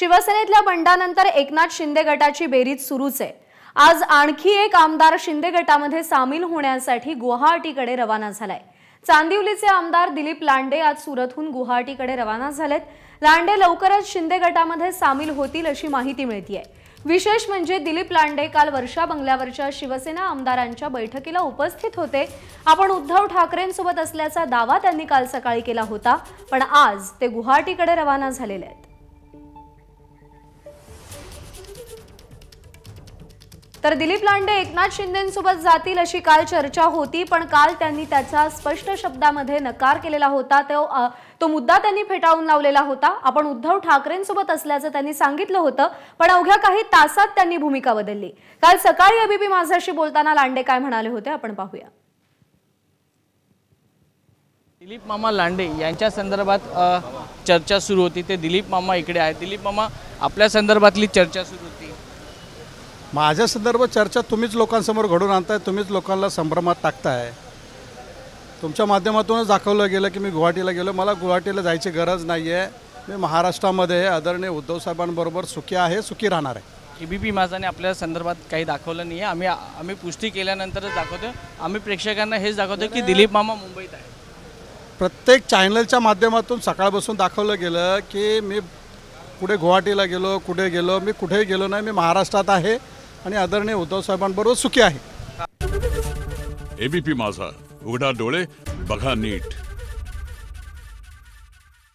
शिवसेनेतल्या बंडानंतर एकनाथ शिंदे गटाची बेरीज सुरूच आहे आज आणखी एक आमदार शिंदे गटामध्ये सामील होण्यासाठी गुवाहाटीकडे रवाना झालाय चांदिवलीचे आमदार दिलीप लांडे आज सुरतहून गुवाहाटीकडे रवाना झालेत लांडे लवकरच शिंदे गटामध्ये सामील होतील अशी माहिती मिळतीये विशेष म्हणजे दिलीप लांडे काल वर्षा बंगल्यावरच्या शिवसेना आमदारांच्या बैठकीला उपस्थित होते आपण उद्धव ठाकरेंसोबत असल्याचा दावा त्यांनी काल सकाळी केला होता पण आज ते गुवाहाटीकडे रवाना झालेले आहेत तर दिलीप लांडे एकनाथ शिंदेसोबत जातील अशी काल चर्चा होती पण काल त्यांनी त्याचा स्पष्ट शब्दामध्ये नकार केलेला होता तो तो मुद्दा त्यांनी फेटाळून लावलेला होता आपण उद्धव ठाकरेंसोबत असल्याचं त्यांनी सांगितलं होतं पण अवघ्या काही तासात त्यांनी भूमिका बदलली काल सकाळी अबीबी माझाशी बोलताना लांडे काय म्हणाले होते आपण पाहूया दिलीप मामा लांडे यांच्या संदर्भात चर्चा सुरू होती ते दिलीप मामा इकडे आहेत दिलीप मामा आपल्या संदर्भातली चर्चा सुरू माझ्या संदर्भ चर्चा तुम्हीच लोकांसमोर घडून आणताय तुम्हीच लोकांना संभ्रमात टाकताय तुमच्या माध्यमातूनच दाखवलं गेलं की मी गुवाहाटीला गेलो मला गुवाहाटीला जायची गरज नाही आहे मी महाराष्ट्रामध्ये आदरणीय उद्धवसाहेबांबरोबर सुखी आहे सुखी राहणार आहे ए बी पी माझाने आपल्या संदर्भात काही दाखवलं नाही आहे आम्ही आम्ही पुष्टी केल्यानंतरच दाखवतो आम्ही प्रेक्षकांना हेच दाखवतो की दिलीप मामा मुंबईत आहे प्रत्येक चॅनलच्या माध्यमातून सकाळपासून दाखवलं गेलं की मी कुठे गुवाहाटीला गेलो कुठे गेलो मी कुठेही गेलो नाही मी महाराष्ट्रात आहे आणि आदरणीय उद्धव साहेबांबरोबर सुखी आहे एबीपी माझा उघडा डोळे बघा नीट